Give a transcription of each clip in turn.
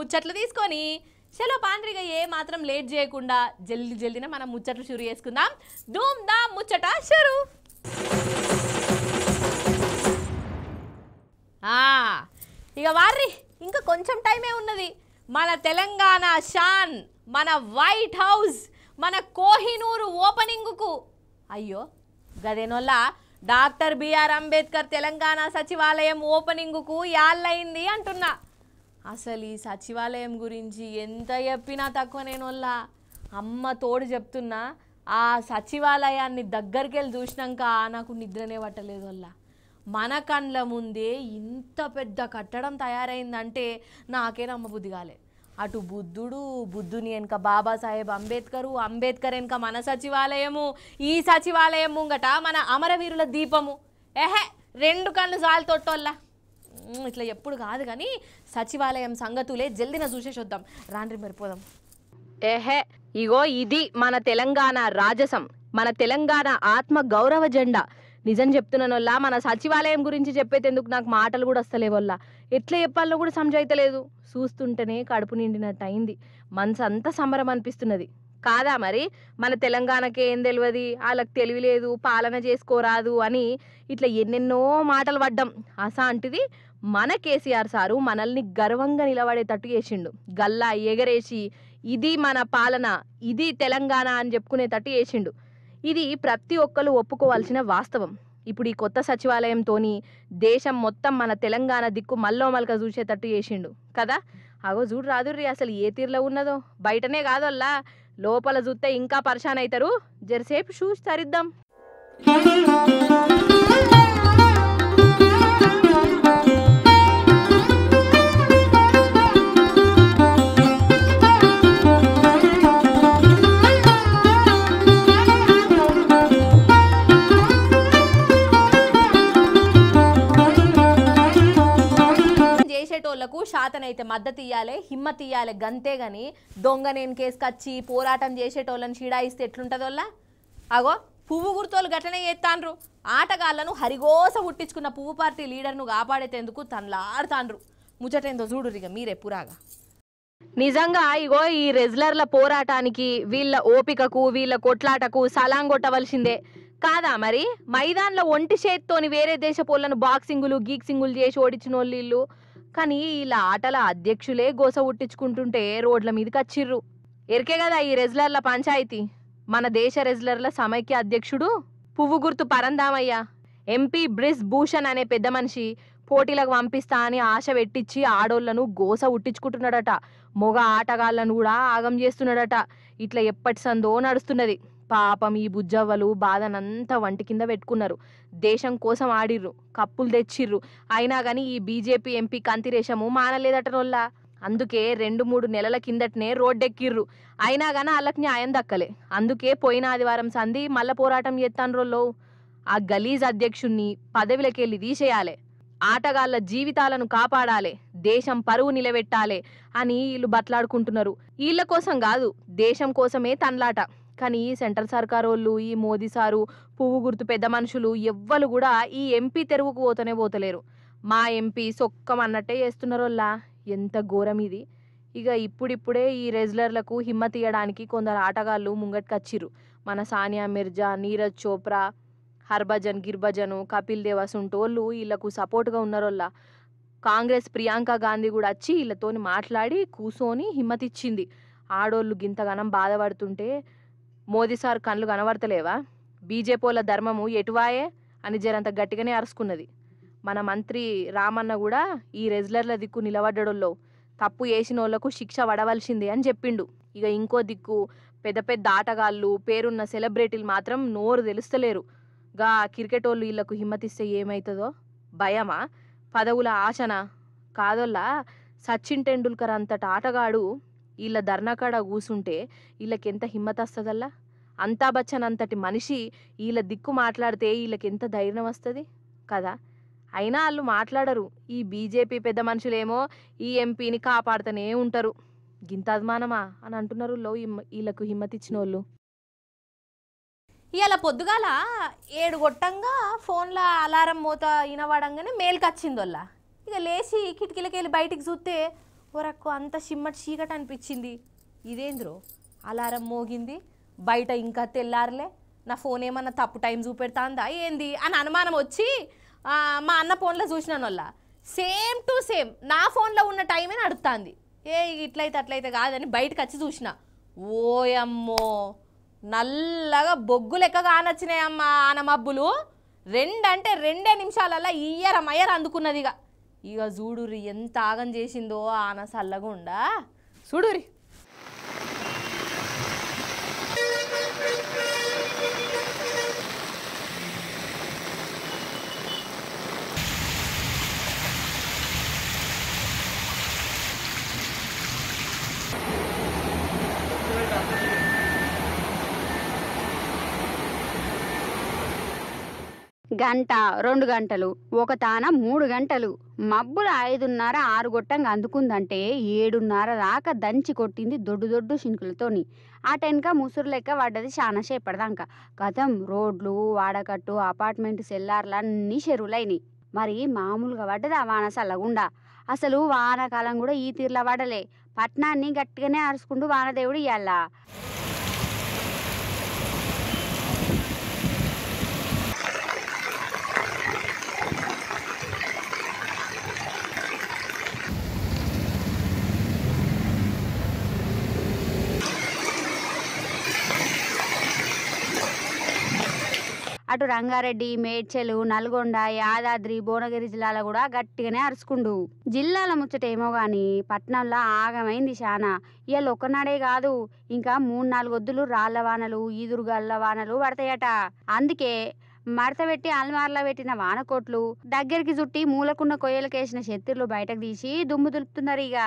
ముచ్చట్లు తీసుకొని చలో పాండ్రిగా ఏ మాత్రం లేట్ చేయకుండా జల్ది జల్దిన మనం ముచ్చట్లు షురు చేసుకుందాం ధూమ్ దా ముచ్చట షురు ఇక వారి ఇంకా కొంచెం టైమే ఉన్నది మన తెలంగాణ షాన్ మన వైట్ హౌస్ మన కోహినూరు ఓపెనింగ్కు అయ్యో గదేనోళ్ళ డాక్టర్ బిఆర్ అంబేద్కర్ తెలంగాణ సచివాలయం ఓపెనింగ్కు యాళ్ళయింది అంటున్నా అసలు ఈ సచివాలయం గురించి ఎంత చెప్పినా తక్కువ నేను వాళ్ళ అమ్మ తోడు చెప్తున్నా ఆ సచివాలయాన్ని దగ్గరికి వెళ్ళి చూసినాక నాకు నిద్రనే పట్టలేదు వల్ల మన కండ్ల ముందే ఇంత పెద్ద కట్టడం తయారైందంటే నాకే నమ్మబుద్ధి కాలే అటు బుద్ధుడు బుద్ధుని వెనుక బాబాసాహెబ్ అంబేద్కరు అంబేద్కర్ వెనుక మన సచివాలయము ఈ సచివాలయం ముంగట మన అమరవీరుల దీపము ఏహే రెండు కళ్ళు సాలి తొట్టోల్లా ఇట్లా ఎప్పుడు కాదు కానీ సచివాలయం సంగతులే జల్దిన చూసేసొద్దాం రాండ్రి మరిపోదాం ఏహే ఇగో ఇది మన తెలంగాణ రాజసం మన తెలంగాణ ఆత్మ గౌరవ జెండా నిజం వల్ల మన సచివాలయం గురించి ఎందుకు నాకు మాటలు కూడా వల్ల ఎట్లా చెప్పాలో కూడా సంజాయితలేదు చూస్తుంటేనే కడుపు నిండినట్టు అయింది మనసు అంతా సంబరం అనిపిస్తున్నది కాదా మరి మన తెలంగాణకి ఏం తెలియదు వాళ్ళకి తెలివి లేదు పాలన చేసుకోరాదు అని ఇట్లా ఎన్నెన్నో మాటలు పడ్డం అసా అంటిది మన కేసీఆర్ సారు మనల్ని గర్వంగా నిలబడేటట్టు చేసిండు గల్లా ఎగరేసి ఇది మన పాలన ఇది తెలంగాణ అని చెప్పుకునేటట్టు చేసిండు ఇది ప్రతి ఒక్కరు ఒప్పుకోవాల్సిన వాస్తవం ఇప్పుడు ఈ కొత్త సచివాలయంతోని దేశం మొత్తం మన తెలంగాణ దిక్కు మల్లోమల్క చూసేటట్టు చేసిండు కదా అగో చూడు రాదుర్రి అసలు ఏ తీరులో ఉన్నదో బయటనే కాదు అల్లా లోపల చూస్తే ఇంకా పరిశాన్ అవుతారు జరసేపు చూసి తరిద్దాం అయితే మద్దతు ఇవ్వాలి హిమ్మత్ ఇవ్వాలి గంతే గాని దొంగ నేను కేసుకొచ్చి పోరాటం చేసేటోళ్ళని చీడాయిస్తే ఎట్లుంటుందోళ్ళ అగో పువ్వు గుర్తోలు ఘటన చేస్తాండ్రు ఆటగాళ్లను హరిగోస పుట్టించుకున్న పువ్వు పార్టీ లీడర్ను కాపాడేటందుకు తనలాడుతాన్రు ముచ్చటేందో చూడు ఇక మీరే పురాగా నిజంగా ఇగో ఈ రెజ్లర్ల పోరాటానికి వీళ్ళ ఓపికకు వీళ్ళ కొట్లాటకు సలాం కొట్టవలసిందే కాదా మరి మైదాన్ల ఒంటి చేత్తోని వేరే దేశపోళ్లను బాక్సింగులు గీక్సింగులు చేసి ఓడించిన వాళ్ళు కానీ ఇలా ఆటల అధ్యక్షులే గోస ఉట్టించుకుంటుంటే రోడ్ల మీదకి వచ్చిర్రు ఎరికే కదా ఈ రెజ్లర్ల పంచాయతీ మన దేశ రెజ్లర్ల సమైక్య అధ్యక్షుడు పువ్వు గుర్తు పరందామయ్య ఎంపీ బ్రిస్ భూషణ్ అనే పెద్ద మనిషి పోటీలకు పంపిస్తా అని ఆశ పెట్టించి ఆడోళ్లను గోస ఉట్టించుకుంటున్నాడట మొగ ఆటగాళ్లను కూడా ఆగం చేస్తున్నాడట ఇట్లా ఎప్పటి సందో నడుస్తున్నది పాపం ఈ బుజ్జవ్వలు బాధనంతా వంటి కింద పెట్టుకున్నారు దేశం కోసం ఆడిర్రు కప్పులు తెచ్చిర్రు అయినా కానీ ఈ బీజేపీ ఎంపీ కంతిరేషము మానలేదట రోల్లా అందుకే రెండు మూడు నెలల కిందటనే రోడ్డెక్కిర్రు అయినా కానీ వాళ్ళకి న్యాయం దక్కలే అందుకే పోయిన ఆదివారం సంధి మళ్ళ పోరాటం రోల్లో ఆ గలీజ్ అధ్యక్షుణ్ణి పదవిలకెళ్ళి తీసేయాలి ఆటగాళ్ల జీవితాలను కాపాడాలి దేశం పరువు నిలబెట్టాలి అని వీళ్ళు బట్లాడుకుంటున్నారు వీళ్ళ కోసం కాదు దేశం కోసమే తన్లాట కానీ ఈ సెంట్రల్ సర్కార్ వాళ్ళు ఈ మోదీ సారు పువ్వు గుర్తు పెద్ద మనుషులు ఎవ్వరు కూడా ఈ ఎంపీ తెరువుకు పోతనే పోతలేరు మా ఎంపీ సొక్కం అన్నట్టే చేస్తున్నారోళ్ళా ఎంత ఘోరం ఇది ఇక ఇప్పుడిప్పుడే ఈ రెజ్లర్లకు హిమ్మ తీయడానికి కొందరు ఆటగాళ్ళు ముంగట్కొచ్చిర్రు మన సానియా మిర్జా నీరజ్ చోప్రా హర్భజన్ గిర్భజను కపిల్ దేవ్ వాళ్ళు వీళ్ళకు సపోర్ట్గా ఉన్నారోళ్ళ కాంగ్రెస్ ప్రియాంక గాంధీ కూడా వచ్చి వీళ్ళతోని మాట్లాడి కూసోని హిమ్మతిచ్చింది ఆడోళ్ళు గింతగానం బాధపడుతుంటే మోదీ సార్ కళ్ళు కనబడతలేవా బీజేపీల ధర్మము ఎటువాయే అని జరంత గట్టిగానే అరుచుకున్నది మన మంత్రి రామన్న కూడా ఈ రెజ్లర్ల దిక్కు నిలబడ్డడంలో తప్పు వాళ్లకు శిక్ష పడవలసిందే అని చెప్పిండు ఇక ఇంకో దిక్కు పెద్ద పెద్ద ఆటగాళ్ళు పేరున్న సెలబ్రిటీలు మాత్రం నోరు తెలుస్తలేరు గా క్రికెట్ వాళ్ళు వీళ్ళకు హిమ్మతిస్తే ఏమవుతుందో భయమా పదవుల ఆశన కాదొల్లా సచిన్ టెండూల్కర్ అంతటి ఆటగాడు వీళ్ళ ధర్నాకాడ కూసుంటే వీళ్ళకెంత హిమ్మత్ వస్తుందల్లా అంతా బచ్చన్ అంతటి మనిషి వీళ్ళ దిక్కు మాట్లాడితే వీళ్ళకి ఎంత ధైర్యం వస్తుంది కదా అయినా వాళ్ళు మాట్లాడరు ఈ బీజేపీ పెద్ద మనుషులేమో ఈ ఎంపీని కాపాడుతూనే ఉంటారు గింత అభిమానమా అని అంటున్నారు లో వీళ్ళకు హిమ్మతిచ్చిన వాళ్ళు ఇవాళ పొద్దుగాల ఏడు గొట్టంగా ఫోన్లో అలారం మూత వినవాడంగానే మేల్కి వల్ల ఇక లేచి కిటికీలకి వెళ్ళి బయటికి చూస్తే ఒరకు అంత చిమ్మటి చీకటి అనిపించింది ఇదేంద్రో అలారం మోగింది బయట ఇంకా తెల్లారలే నా ఫోన్ ఏమన్నా తప్పు టైం చూపెడతాందా ఏంది అని అనుమానం వచ్చి మా అన్న ఫోన్లో చూసినాను వాళ్ళ సేమ్ టు సేమ్ నా ఫోన్లో ఉన్న టైమే నడుపుతాంది ఏ ఇట్లయితే అట్లయితే కాదని బయటకు వచ్చి చూసిన ఓయమ్మో నల్లగా బొగ్గు లెక్క కానొచ్చినాయమ్మా ఆనమబ్బులు రెండంటే రెండే నిమిషాలల్లో ఇయ్యరమయ్యర అందుకున్నది ఇక ఇక చూడురి ఎంత ఆగం చేసిందో ఆన సల్లగుండా చూడురి గంట రెండు గంటలు ఒక తాన మూడు గంటలు మబ్బులు ఐదున్నర ఆరు గొట్టంగా అందుకుందంటే ఏడున్నర దాకా దంచి కొట్టింది దొడ్డు దొడ్డు షింకులతోని ఆ టెన్క ముసురు లెక్క పడ్డది చాలా సేపడదాంక గతం రోడ్లు వాడకట్టు అపార్ట్మెంట్ సెల్లార్లు అన్నీ చెరువులైనాయి మరి మామూలుగా పడ్డది ఆ వాన చల్లగుండా అసలు వానాకాలం కూడా ఈ తీర్ల పడలే పట్నాన్ని గట్టిగానే అరుచుకుంటూ వానదేవుడు ఇవ్వాల అటు రంగారెడ్డి మేడ్చెలు నల్గొండ యాదాద్రి భువనగిరి జిల్లాలో కూడా గట్టిగానే అరుచుకుండు జిల్లాల ముచ్చటేమో కానీ పట్నంలో ఆగమైంది చానా ఇవాళ ఒక్కనాడే కాదు ఇంకా మూడు నాలుగు వద్దులు రాళ్ల వానలు ఈదురుగల్ల వానలు పడతాయట అందుకే మడతపెట్టి అల్మార్లో పెట్టిన వానకోట్లు దగ్గరికి చుట్టి మూలకున్న కొయ్యలకేసిన శత్రులు బయటకు తీసి దుమ్ము దులుపుతున్నారు ఇక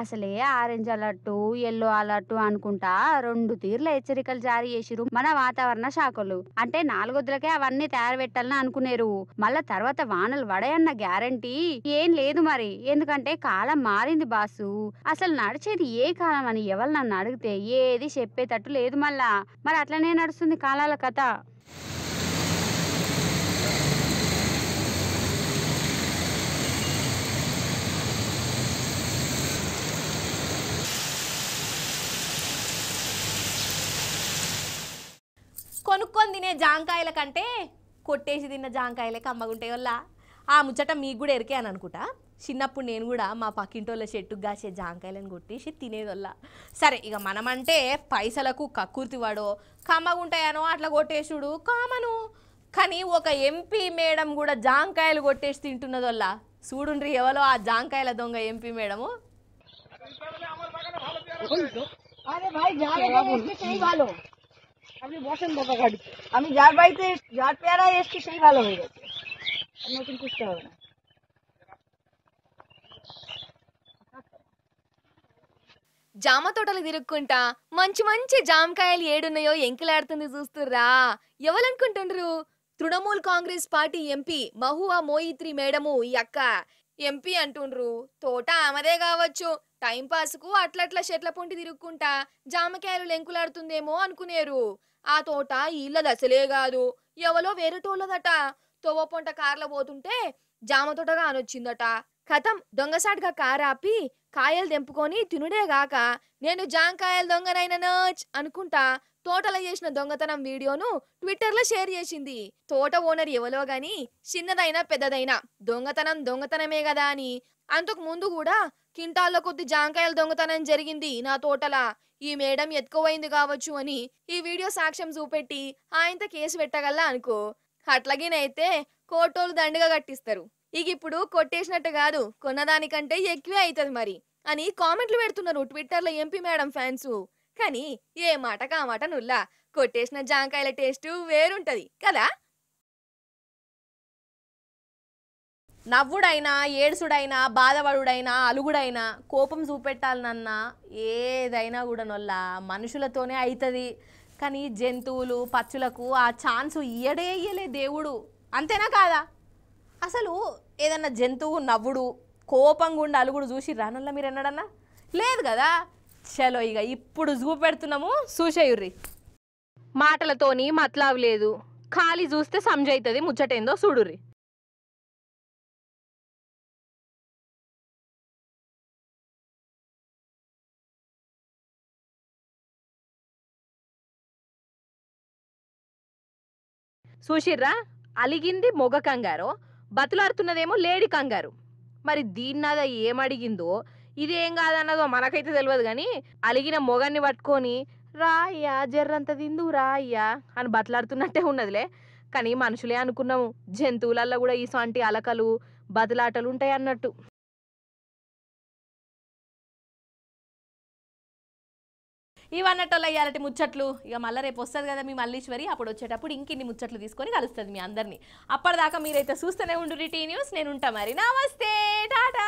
అసలే ఆరెంజ్ అలర్టు ఎల్లో అలర్టు అనుకుంటా రెండు తీర్ల హెచ్చరికలు జారీ చేసిరు మన వాతావరణ శాఖలు అంటే నాలుగొద్దులకే అవన్నీ తయారు పెట్టాలని అనుకునేరు మళ్ళా తర్వాత వానలు వడయన్న గ్యారంటీ ఏం లేదు మరి ఎందుకంటే కాలం మారింది బాసు అసలు నడిచేది ఏ కాలం అని ఎవరు నన్ను అడిగితే ఏది చెప్పేటట్టు లేదు మళ్ళా మరి అట్లనే నడుస్తుంది కాలాల కథ కొట్టుకొని తినే జాంకాయల కంటే కొట్టేసి తిన్న జాంకాయలే కమ్మగుంటాయి వల్ల ఆ ముచ్చట మీకు కూడా ఎరికే అని అనుకుంటా చిన్నప్పుడు నేను కూడా మా పక్కింటోళ్ళ చెట్టుకు కాసే జాంకాయలను కొట్టేసి తినేదొల్ల సరే ఇక మనమంటే పైసలకు కక్కుర్తి వాడో కమ్మగుంటాయనో అట్లా కొట్టేసుడు కామను కానీ ఒక ఎంపీ మేడం కూడా జాంకాయలు కొట్టేసి తింటున్నదొల్ల చూడుండ్రి ఎవరో ఆ జాంకాయల దొంగ ఎంపీ మేడము అరే আপনি বসেন গাড়ি আমি যার বাড়িতে যার পেয়ারা এসছি সেই ভালো হয়ে গেছে নতুন খুঁজতে হবে না జామ తోటలు తిరుక్కుంటా మంచి మంచి జామకాయలు ఏడున్నాయో ఎంకిలాడుతుంది చూస్తుర్రా ఎవరనుకుంటుండ్రు Trinamool Congress party MP Mahua Moitra madam ఈ అక్క ఎంపీ అంటుండ్రు తోట ఆమెదే కావచ్చు టైంపాస్కు అట్లట్ల చెట్ల పొంటి తిరుక్కుంటా జామకాయలు ఎంకులాడుతుందేమో అనుకునేరు ఆ తోట ఈళ్ళది అసలే కాదు ఎవలో వేరేటోళ్ళదట తోవ పొంట కార్ల పోతుంటే జామ తోటగా అనొచ్చిందట కథం దొంగసాటుగా కారు ఆపి కాయలు తెంపుకొని తినుడే గాక నేను జాంకాయలు నచ్ అనుకుంటా తోటలో చేసిన దొంగతనం వీడియోను ట్విట్టర్లో షేర్ చేసింది తోట ఓనర్ ఎవలో గాని చిన్నదైనా పెద్దదైనా దొంగతనం దొంగతనమే కదా అని అంతకు ముందు కూడా కింటాల్లో కొద్ది జాంకాయలు దొంగతనం జరిగింది నా తోటల ఈ మేడం ఎత్తుకోవైంది కావచ్చు అని ఈ వీడియో సాక్ష్యం చూపెట్టి ఆయనతో కేసు పెట్టగల అనుకో అట్లాగేనైతే కోటోలు దండగా కట్టిస్తారు ఇక ఇప్పుడు కొట్టేసినట్టు కాదు కొన్నదానికంటే ఎక్కువే అవుతుంది మరి అని కామెంట్లు పెడుతున్నారు ట్విట్టర్లో ఎంపీ మేడం ఫ్యాన్స్ కానీ ఏ మాట కామాట నుల్లా కొట్టేసిన జాంకాయల టేస్ట్ వేరుంటది కదా నవ్వుడైనా ఏడుసుడైనా బాధపడుడైనా అలుగుడైనా కోపం చూపెట్టాలన్నా ఏదైనా కూడా నొల్ల మనుషులతోనే అవుతుంది కానీ జంతువులు పచ్చులకు ఆ ఛాన్స్ ఇయ్యడే ఇయ్యలే దేవుడు అంతేనా కాదా అసలు ఏదన్నా జంతువు నవ్వుడు కోపం గుండా అలుగుడు చూసి రానల్లా మీరు ఎన్నడన్నా లేదు కదా చలో ఇక ఇప్పుడు చూపెడుతున్నాము చూసేయుర్రి మాటలతోని మతలావు లేదు ఖాళీ చూస్తే సంజైతుంది ముచ్చటేందో చూడుర్రి చూసిర్రా అలిగింది మొగ కంగారు బతులాడుతున్నదేమో లేడీ కంగారు మరి దీన్నద ఏమడిగిందో ఇదేం కాదన్నదో మనకైతే తెలియదు కానీ అలిగిన మొగాన్ని పట్టుకొని రాయ్యా జర్రంత తిందు రాయ్యా అని బతలాడుతున్నట్టే ఉన్నదిలే కానీ మనుషులే అనుకున్నాము జంతువులల్లో కూడా ఇసంటి అలకలు బతులాటలు ఉంటాయి అన్నట్టు ఇవన్నట్టు ఇవాళ ముచ్చట్లు ఇక మళ్ళీ రేపు వస్తుంది కదా మీ మల్లీశ్వరి అప్పుడు వచ్చేటప్పుడు ఇంకిన్ని ముచ్చట్లు తీసుకొని కలుస్తుంది మీ అందరినీ అప్పటిదాకా మీరైతే చూస్తూనే ఉండు టీ న్యూస్ నేను ఉంటా మరి నమస్తే టాటా